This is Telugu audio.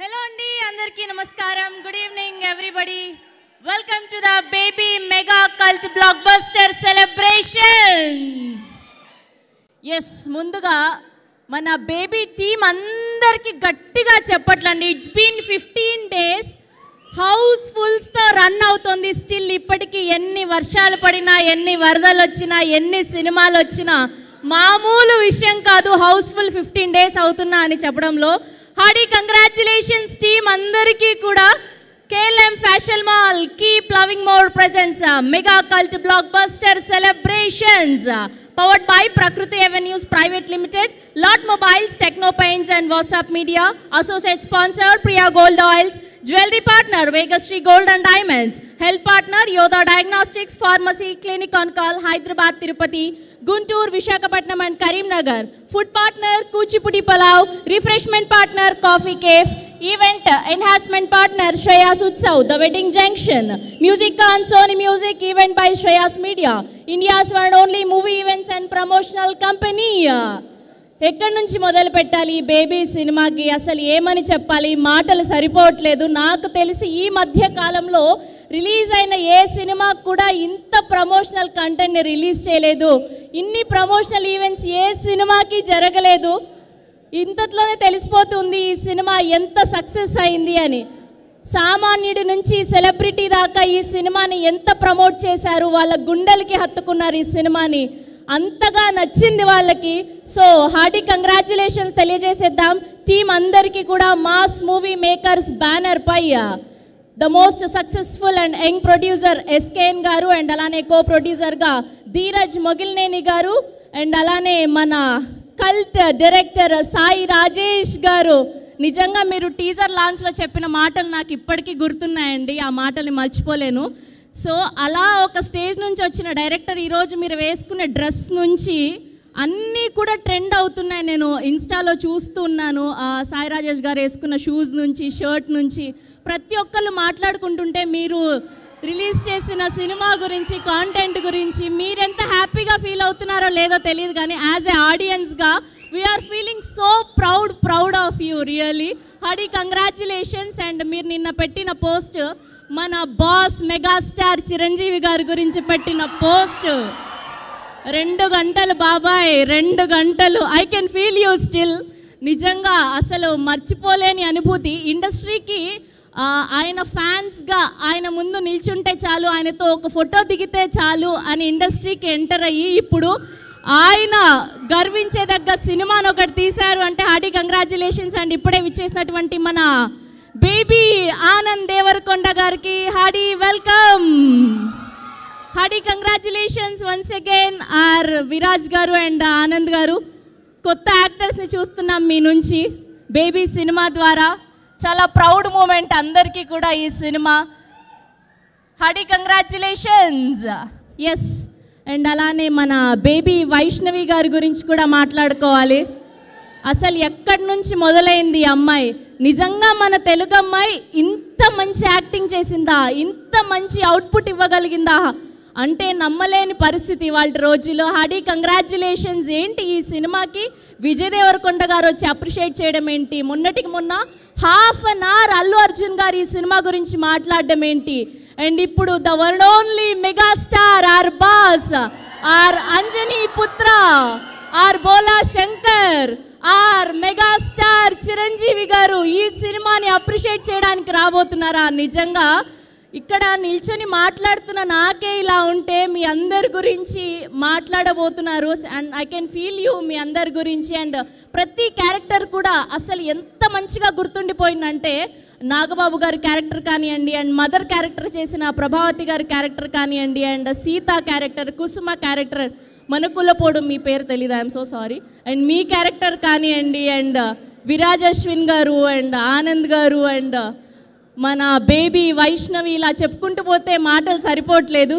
హలో అండి అందరికీ నమస్కారం good evening everybody welcome to the baby mega cult blockbuster celebrations yes ముందుగా మన బేబీ టీం అందరికీ గట్టిగా చెప్పట్లండి ఇట్స్ బీన్ ఫిఫ్టీన్ డేస్ హౌస్ ఫుల్స్తో రన్ అవుతుంది స్టిల్ ఇప్పటికీ ఎన్ని వర్షాలు పడినా ఎన్ని వరదలు వచ్చినా ఎన్ని సినిమాలు వచ్చినా మామూలు విషయం కాదు హౌస్ఫుల్ ఫిఫ్టీన్ డేస్ అవుతున్నా అని చెప్పడంలో హాడీ కంగ్రాచులేషన్స్ టీమ్ అందరికీ కూడా KLM fashion mall keep loving more presence mega cult blockbuster celebrations powered by Prakruti avenues private limited Lot Mobiles Technopines and WhatsApp media associate sponsor Priya gold oils Jewelry partner, Vegasri Gold and Diamonds. Health partner, Yoda Diagnostics, Pharmacy, Clinic on Call, Hyderabad, Tirupati, Guntur, Vishakhapatnam and Karimnagar. Food partner, Kuchipudi Palau. Refreshment partner, Coffee Cave. Event enhancement partner, Shreyas Utsav, The Wedding Junction. Music on Sony Music, event by Shreyas Media. India's one only movie events and promotional company. ఎక్కడి నుంచి మొదలు పెట్టాలి బేబీ సినిమాకి అసలు ఏమని చెప్పాలి మాటలు సరిపోవట్లేదు నాకు తెలిసి ఈ మధ్య కాలంలో రిలీజ్ అయిన ఏ సినిమా కూడా ఇంత ప్రమోషనల్ కంటెంట్ని రిలీజ్ చేయలేదు ఇన్ని ప్రమోషనల్ ఈవెంట్స్ ఏ సినిమాకి జరగలేదు ఇంతట్లోనే తెలిసిపోతుంది ఈ సినిమా ఎంత సక్సెస్ అయింది అని సామాన్యుడి నుంచి సెలబ్రిటీ దాకా ఈ సినిమాని ఎంత ప్రమోట్ చేశారు వాళ్ళ గుండెలకి హత్తుకున్నారు ఈ సినిమాని అంతగా నచ్చింది వాళ్ళకి సో హార్డీ కంగ్రాచులేషన్స్ తెలియజేసేద్దాం టీం అందరికీ కూడా మాస్ మూవీ మేకర్స్ బ్యానర్ పై the most successful and young producer SKN గారు అండ్ అలానే కో ప్రొడ్యూసర్గా ధీరజ్ మొగిల్నేని గారు అండ్ అలానే మన కల్ట్ డైరెక్టర్ సాయి రాజేష్ గారు నిజంగా మీరు టీజర్ లాంచ్లో చెప్పిన మాటలు నాకు ఇప్పటికీ గుర్తున్నాయండి ఆ మాటల్ని మర్చిపోలేను సో అలా ఒక స్టేజ్ నుంచి వచ్చిన డైరెక్టర్ ఈరోజు మీరు వేసుకున్న డ్రెస్ నుంచి అన్నీ కూడా ట్రెండ్ అవుతున్నాయి నేను ఇన్స్టాలో చూస్తున్నాను సాయి రాజేష్ గారు వేసుకున్న షూస్ నుంచి షర్ట్ నుంచి ప్రతి ఒక్కళ్ళు మాట్లాడుకుంటుంటే మీరు రిలీజ్ చేసిన సినిమా గురించి కాంటెంట్ గురించి మీరెంత హ్యాపీగా ఫీల్ అవుతున్నారో లేదో తెలియదు కానీ యాజ్ ఏ ఆడియన్స్గా we're feeling so proud proud of you really hearty congratulations and మీరు నిన్న పెట్టిన పోస్ట్ మన బాస్ మెగాస్టార్ చిరంజీవి గారి గురించి పెట్టిన పోస్ట్ రెండు గంటలు బాబాయ్ రెండు గంటలు I can feel you still నిజంగా అసలు మర్చిపోలేని అనుభూతి ఇండస్ట్రీకి ఆయన ఫ్యాన్స్గా ఆయన ముందు నిల్చుంటే చాలు ఆయనతో ఒక ఫోటో దిగితే చాలు అని ఇండస్ట్రీకి ఎంటర్ అయ్యి ఇప్పుడు ఆయన గర్వించేదగ్గ సినిమాను ఒకటి తీశారు అంటే హార్డీ కంగ్రాచులేషన్స్ అండ్ ఇప్పుడే విచ్చేసినటువంటి మన బేబీ ఆనంద్ దేవరకొండ గారికి hearty welcome hearty congratulations once again or Viraj గారు అండ్ ఆనంద్ గారు కొత్త యాక్టర్స్ని చూస్తున్నాం మీ నుంచి బేబీ సినిమా ద్వారా చాలా ప్రౌడ్ మూమెంట్ అందరికీ కూడా ఈ సినిమా హడి కంగ్రాచులేషన్స్ ఎస్ అండ్ అలానే మన బేబీ వైష్ణవి గారి గురించి కూడా మాట్లాడుకోవాలి అసలు ఎక్కడి నుంచి మొదలైంది అమ్మాయి నిజంగా మన తెలుగమ్మాయి ఇంత మంచి యాక్టింగ్ చేసిందా ఇంత మంచి అవుట్పుట్ ఇవ్వగలిగిందా అంటే నమ్మలేని పరిస్థితి వాళ్ళ రోజులో హాడీ కంగ్రాచులేషన్స్ ఏంటి ఈ సినిమాకి విజయదేవరకొండ గారు వచ్చి అప్రిషియేట్ చేయడం ఏంటి మొన్నటికి మొన్న half an hour Allu Arjun గారు ఈ సినిమా గురించి మాట్లాడడం ఏంటి అండ్ ఇప్పుడు the world only megastar or boss or Anjani Putra or Bhola Shankar or megastar Chiranjeevi గారు ఈ సినిమాని అప్రిషియేట్ చేయడానికి రాబోతున్నారా నిజంగా ఇక్కడ నిల్చొని మాట్లాడుతున్న నాకే ఇలా ఉంటే మీ అందరి గురించి మాట్లాడబోతున్నారు and I can feel you మీ అందరి గురించి అండ్ ప్రతి క్యారెక్టర్ కూడా అసలు ఎంత మంచిగా గుర్తుండిపోయిందంటే నాగబాబు గారి క్యారెక్టర్ కానివ్వండి అండ్ మదర్ క్యారెక్టర్ చేసిన ప్రభావతి గారి క్యారెక్టర్ కానివ్వండి and Sita character Kusuma character మన కులపోడు మీ పేరు తెలియదు ఐఎమ్ సో సారీ అండ్ మీ క్యారెక్టర్ కానివ్వండి అండ్ uh, విరాజ్ అశ్విన్ గారు అండ్ uh, ఆనంద్ గారు అండ్ uh, మన బేబీ వైష్ణవి ఇలా చెప్పుకుంటూ పోతే మాటలు సరిపోవట్లేదు